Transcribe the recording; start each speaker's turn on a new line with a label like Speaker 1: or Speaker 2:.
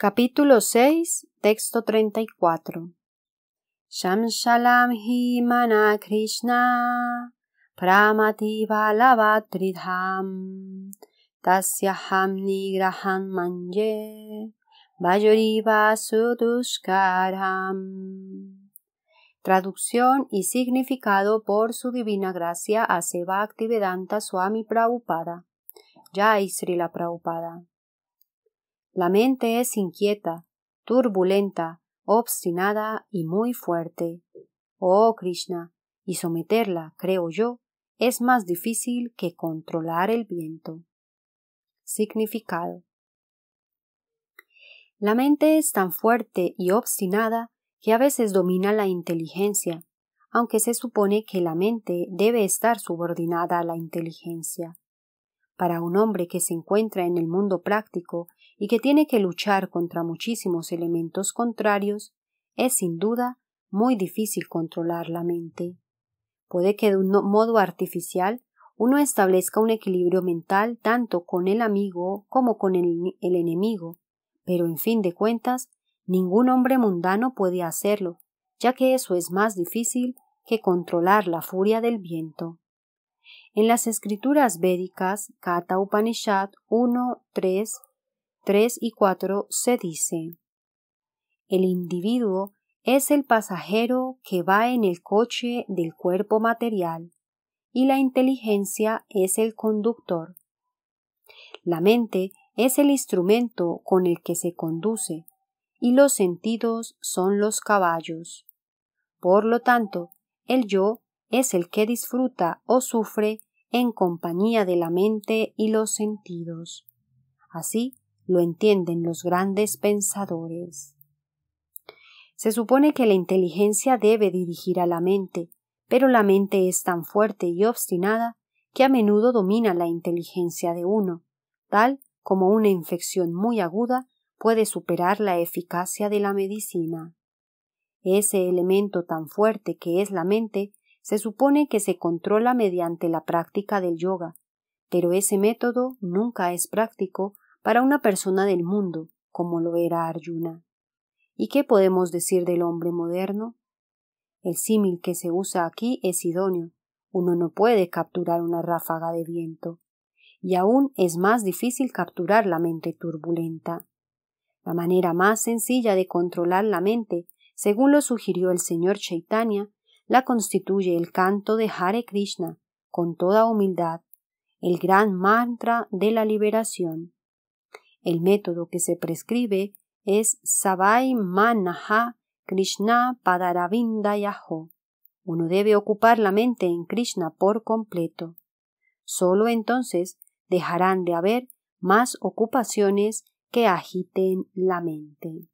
Speaker 1: Capítulo 6, texto 34. Sham Shalam Himana Krishna Pramati Balavatridham Tasyaham nigraham Manje Vayoriva Sudushkaram. Traducción y significado por su divina gracia a Seva Swami Prabhupada. Jai Srila Prabhupada. La mente es inquieta, turbulenta, obstinada y muy fuerte. Oh Krishna, y someterla, creo yo, es más difícil que controlar el viento. Significado. La mente es tan fuerte y obstinada que a veces domina la inteligencia, aunque se supone que la mente debe estar subordinada a la inteligencia. Para un hombre que se encuentra en el mundo práctico y que tiene que luchar contra muchísimos elementos contrarios, es sin duda muy difícil controlar la mente. Puede que de un modo artificial uno establezca un equilibrio mental tanto con el amigo como con el, enemigo, pero en fin de cuentas, ningún hombre mundano puede hacerlo, ya que eso es más difícil que controlar la furia del viento. En las escrituras védicas, Kata Upanishad 1, 3, 3 y 4 se dice, El individuo es el pasajero que va en el coche del cuerpo material y la inteligencia es el conductor. La mente es el instrumento con el que se conduce y los sentidos son los caballos. Por lo tanto, el yo es el que disfruta o sufre en compañía de la mente y los sentidos. Así, lo entienden los grandes pensadores. Se supone que la inteligencia debe dirigir a la mente, pero la mente es tan fuerte y obstinada que a menudo domina la inteligencia de uno, tal como una infección muy aguda puede superar la eficacia de la medicina. Ese elemento tan fuerte que es la mente se supone que se controla mediante la práctica del yoga, pero ese método nunca es práctico para una persona del mundo como lo era Arjuna. ¿Y qué podemos decir del hombre moderno? El símil que se usa aquí es idóneo. Uno no puede capturar una ráfaga de viento. Y aún es más difícil capturar la mente turbulenta. La manera más sencilla de controlar la mente, según lo sugirió el señor Chaitanya, la constituye el canto de Hare Krishna, con toda humildad, el gran mantra de la liberación. El método que se prescribe es Sabai Manaha Krishna Padaravinda Yaho. Uno debe ocupar la mente en Krishna por completo. Solo entonces dejarán de haber más ocupaciones que agiten la mente.